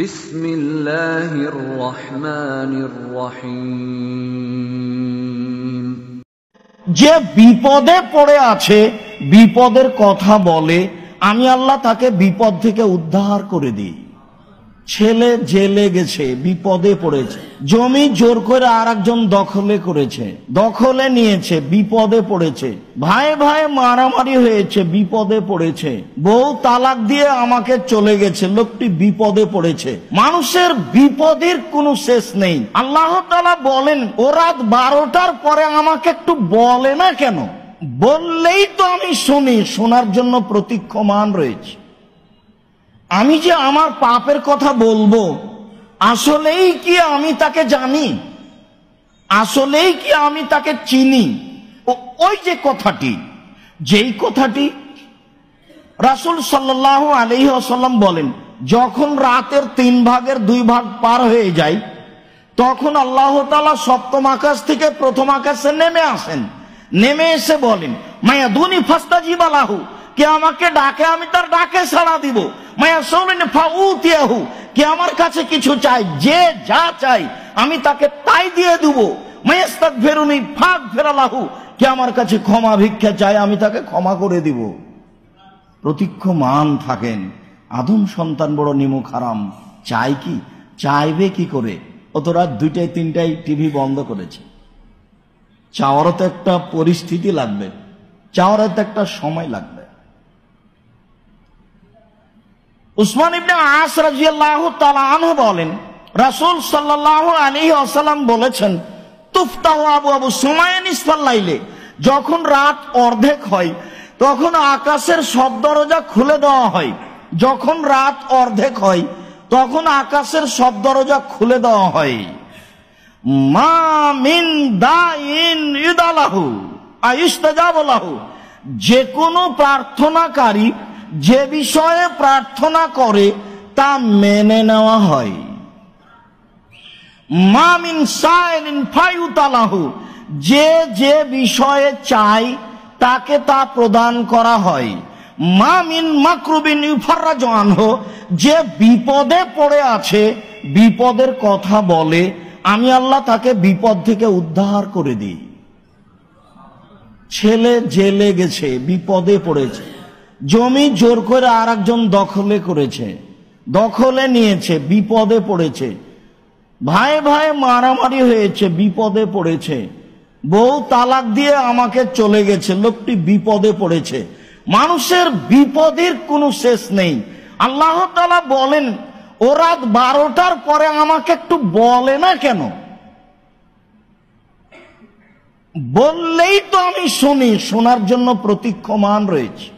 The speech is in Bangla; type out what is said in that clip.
বিসমিল্লাহির রহমানির রহিম যে বিপদে পড়ে আছে বিপদের কথা বলে আমি আল্লাহ তাকে বিপদ থেকে উদ্ধার করে দিই ছেলে জেলে গেছে বিপদে পড়েছে জমি জোর করে আর একজন দখলে করেছে দখলে নিয়েছে বিপদে পড়েছে ভাই ভাই মারামারি হয়েছে বিপদে পড়েছে বউ তালাক দিয়ে আমাকে চলে গেছে লোকটি বিপদে পড়েছে মানুষের বিপদের কোনো শেষ নেই আল্লাহ তালা বলেন ও রাত বারোটার পরে আমাকে একটু বলে না কেন বললেই তো আমি শুনি শোনার জন্য প্রতীক্ষমান রয়েছে আমি যে আমার পাপের কথা বলবো আসলেই কি আমি তাকে জানি আসলেই কি আমি তাকে চিনি ওই যে কথাটি যেই কথাটি রাসুল সাল্লাহ আলহি আসাল্লাম বলেন যখন রাতের তিন ভাগের দুই ভাগ পার হয়ে যায় তখন আল্লাহ তালা সপ্তম আকাশ থেকে প্রথম আকাশে নেমে আসেন নেমে এসে বলেন মায়া দুনি ফাস্তা জিবালাহু কে আমাকে ডাকে আমি তার ডাকে সাড়া দিব মায়া সৌরিন ফাউতিয়াহু কে আমার কাছে কিছু চাই যে যা চাই আমি তাকে তাই দিয়ে দিব মায়াস্তাক ফেরুনি ফাঁক ফেরালাহু কে আমার কাছে ক্ষমা ভিক্ষা চাই আমি তাকে ক্ষমা করে দিব প্রতীক্ষমান থাকেন আদম সন্তান বড় নিমু খারাম চাই কি চাইবে কি করে অত রাত দুইটায় তিনটায় টিভি বন্ধ করেছে চাওয়ারও তো একটা পরিস্থিতি লাগবে চাওয়ারও তো একটা সময় লাগবে উসমান ইবনে আস রাজিয়াল্লাহ তালাহ বলেন রাসুল সাল্লাহ আলী আসালাম বলেছেন তুফতাহ আবু আবু সুমায়ন ইসফাল লাইলে যখন রাত অর্ধেক হয় তখন আকাশের সব দরজা খুলে দেওয়া হয় যখন রাত অর্ধেক হয় তখন আকাশের সব দরজা খুলে দেওয়া হয় মা মিন দা ইন ইদালাহু আয়ুস্তাহু যে কোনো প্রার্থনাকারী যে বিষয়ে প্রার্থনা করে তা মেনে নেওয়া হয় যে যে বিষয়ে চায় তাকে তা প্রদান করা হয় মামিন মাকরুবিন যে বিপদে পড়ে আছে বিপদের কথা বলে আমি আল্লাহ তাকে বিপদ থেকে উদ্ধার করে দিই ছেলে জেলে গেছে বিপদে পড়েছে জমি জোর করে আর একজন দখলে করেছে দখলে নিয়েছে বিপদে পড়েছে ভাই ভাই মারামারি হয়েছে বিপদে পড়েছে বউ তালাক দিয়ে আমাকে চলে গেছে লোকটি বিপদে পড়েছে মানুষের বিপদের কোনো শেষ নেই আল্লাহ তালা বলেন ও রাত বারোটার পরে আমাকে একটু বলে না কেন বললেই তো আমি শুনি শোনার জন্য প্রতীক্ষমান রয়েছে